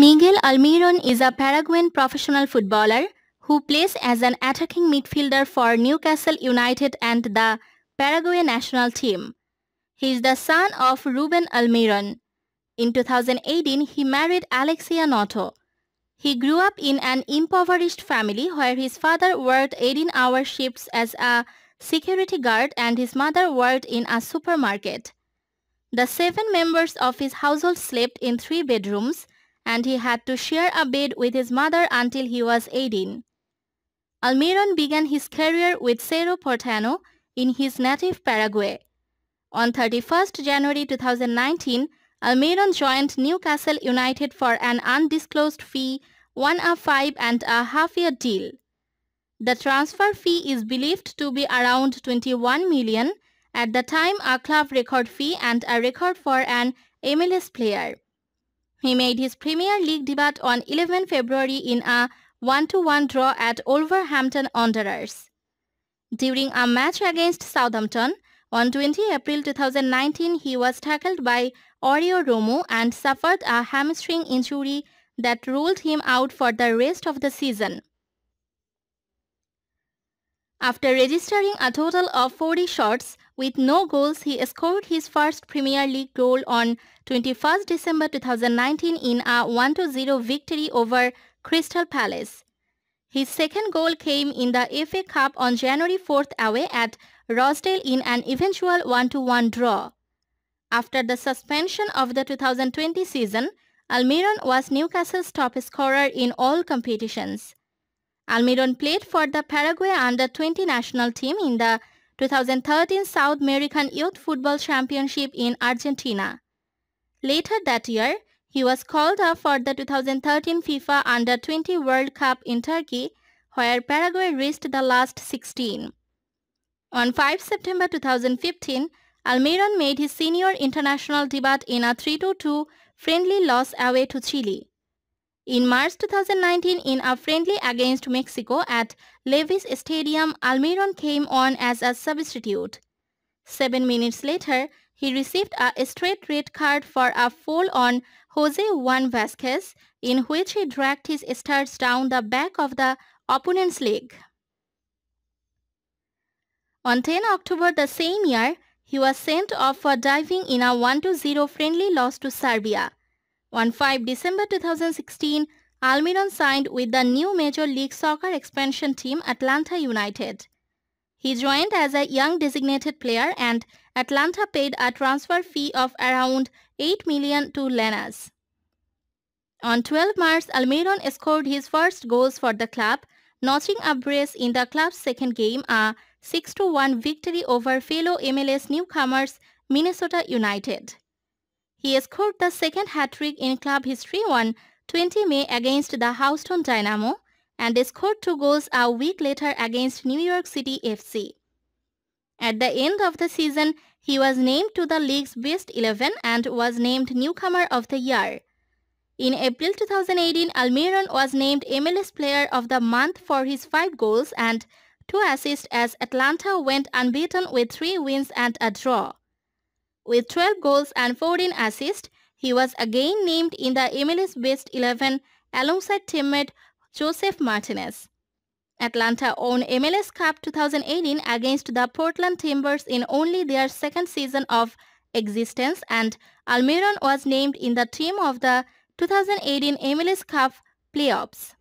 Miguel Almiron is a Paraguayan professional footballer who plays as an attacking midfielder for Newcastle United and the Paraguay national team. He is the son of Ruben Almiron. In 2018, he married Alexia Noto. He grew up in an impoverished family where his father worked 18-hour shifts as a security guard and his mother worked in a supermarket. The seven members of his household slept in three bedrooms, and he had to share a bed with his mother until he was 18. Almiron began his career with Cerro Portano in his native Paraguay. On 31 January 2019, Almiron joined Newcastle United for an undisclosed fee, one a five and a half year deal. The transfer fee is believed to be around 21 million, at the time a club record fee and a record for an MLS player. He made his Premier League debut on 11 February in a 1-1 draw at Wolverhampton Wanderers. During a match against Southampton, on 20 April 2019, he was tackled by Oreo Romo and suffered a hamstring injury that ruled him out for the rest of the season. After registering a total of 40 shots with no goals, he scored his first Premier League goal on twenty-first December 2019 in a 1-0 victory over Crystal Palace. His second goal came in the FA Cup on January 4th away at Rosdale in an eventual 1-1 draw. After the suspension of the 2020 season, Almiron was Newcastle's top scorer in all competitions. Almiron played for the Paraguay under-20 national team in the 2013 South American Youth Football Championship in Argentina. Later that year, he was called up for the 2013 FIFA Under-20 World Cup in Turkey, where Paraguay reached the last 16. On 5 September 2015, Almiron made his senior international debut in a 3-2 friendly loss away to Chile. In March 2019, in a friendly against Mexico at Levis Stadium, Almiron came on as a substitute. Seven minutes later, he received a straight red card for a foul on Jose Juan Vasquez, in which he dragged his studs down the back of the opponent's leg. On 10 October the same year, he was sent off for diving in a 1-0 friendly loss to Serbia. On 5 December 2016, Almiron signed with the new Major League Soccer expansion team Atlanta United. He joined as a young designated player and Atlanta paid a transfer fee of around 8 million to Lenas. On 12 March, Almiron scored his first goals for the club, notching a brace in the club's second game, a 6-1 victory over fellow MLS newcomers Minnesota United. He scored the second hat-trick in club history on 20 May against the Houston Dynamo and scored two goals a week later against New York City FC. At the end of the season, he was named to the league's best 11 and was named Newcomer of the Year. In April 2018, Almiron was named MLS Player of the Month for his 5 goals and 2 assists as Atlanta went unbeaten with 3 wins and a draw. With 12 goals and 14 assists, he was again named in the MLS Best 11 alongside teammate Joseph Martinez. Atlanta won MLS Cup 2018 against the Portland Timbers in only their second season of existence and Almiron was named in the team of the 2018 MLS Cup playoffs.